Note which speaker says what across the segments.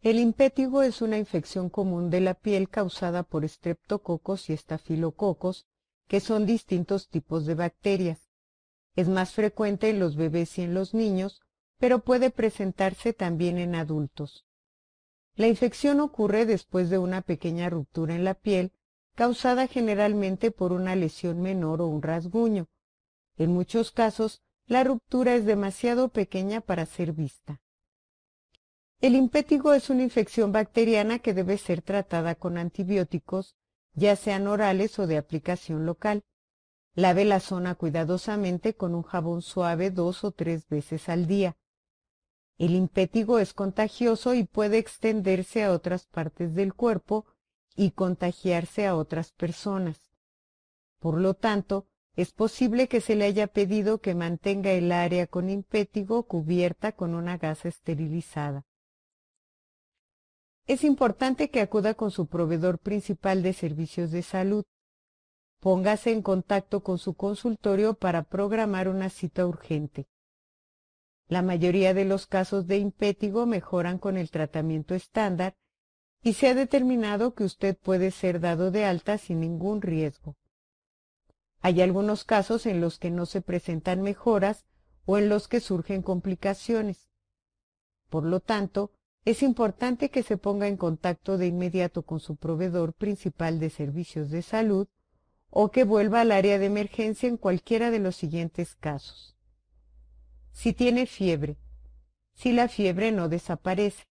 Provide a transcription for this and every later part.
Speaker 1: El impétigo es una infección común de la piel causada por estreptococos y estafilococos, que son distintos tipos de bacterias. Es más frecuente en los bebés y en los niños, pero puede presentarse también en adultos. La infección ocurre después de una pequeña ruptura en la piel, causada generalmente por una lesión menor o un rasguño. En muchos casos, la ruptura es demasiado pequeña para ser vista. El impétigo es una infección bacteriana que debe ser tratada con antibióticos, ya sean orales o de aplicación local. Lave la zona cuidadosamente con un jabón suave dos o tres veces al día. El impétigo es contagioso y puede extenderse a otras partes del cuerpo y contagiarse a otras personas. Por lo tanto, es posible que se le haya pedido que mantenga el área con impétigo cubierta con una gasa esterilizada es importante que acuda con su proveedor principal de servicios de salud. Póngase en contacto con su consultorio para programar una cita urgente. La mayoría de los casos de impétigo mejoran con el tratamiento estándar y se ha determinado que usted puede ser dado de alta sin ningún riesgo. Hay algunos casos en los que no se presentan mejoras o en los que surgen complicaciones. Por lo tanto, es importante que se ponga en contacto de inmediato con su proveedor principal de servicios de salud o que vuelva al área de emergencia en cualquiera de los siguientes casos. Si tiene fiebre, si la fiebre no desaparece,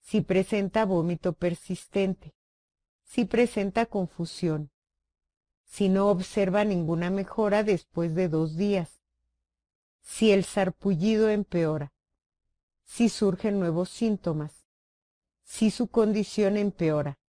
Speaker 1: si presenta vómito persistente, si presenta confusión, si no observa ninguna mejora después de dos días, si el sarpullido empeora, si surgen nuevos síntomas, si su condición empeora